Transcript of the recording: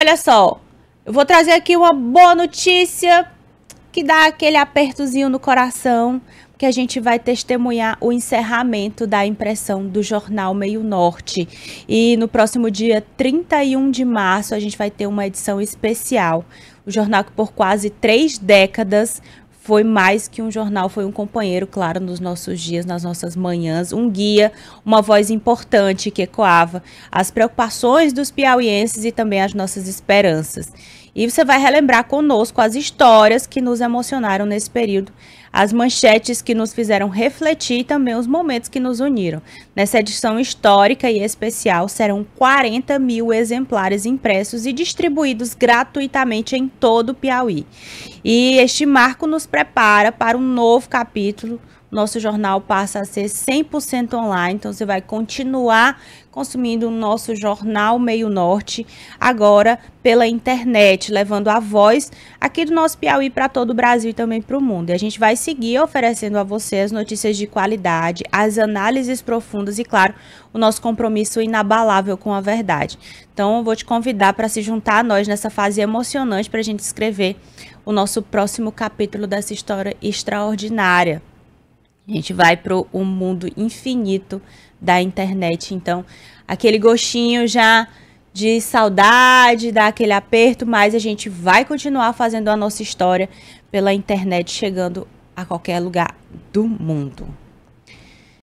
Olha só, eu vou trazer aqui uma boa notícia que dá aquele apertozinho no coração, que a gente vai testemunhar o encerramento da impressão do jornal Meio Norte. E no próximo dia 31 de março a gente vai ter uma edição especial. O jornal que por quase três décadas foi mais que um jornal, foi um companheiro, claro, nos nossos dias, nas nossas manhãs, um guia, uma voz importante que ecoava as preocupações dos piauienses e também as nossas esperanças. E você vai relembrar conosco as histórias que nos emocionaram nesse período, as manchetes que nos fizeram refletir e também os momentos que nos uniram. Nessa edição histórica e especial serão 40 mil exemplares impressos e distribuídos gratuitamente em todo o Piauí. E este marco nos prepara para um novo capítulo nosso jornal passa a ser 100% online, então você vai continuar consumindo o nosso jornal Meio Norte agora pela internet, levando a voz aqui do nosso Piauí para todo o Brasil e também para o mundo. E a gente vai seguir oferecendo a você as notícias de qualidade, as análises profundas e, claro, o nosso compromisso inabalável com a verdade. Então, eu vou te convidar para se juntar a nós nessa fase emocionante para a gente escrever o nosso próximo capítulo dessa história extraordinária. A gente vai para o mundo infinito da internet. Então, aquele gostinho já de saudade, dá aquele aperto, mas a gente vai continuar fazendo a nossa história pela internet, chegando a qualquer lugar do mundo.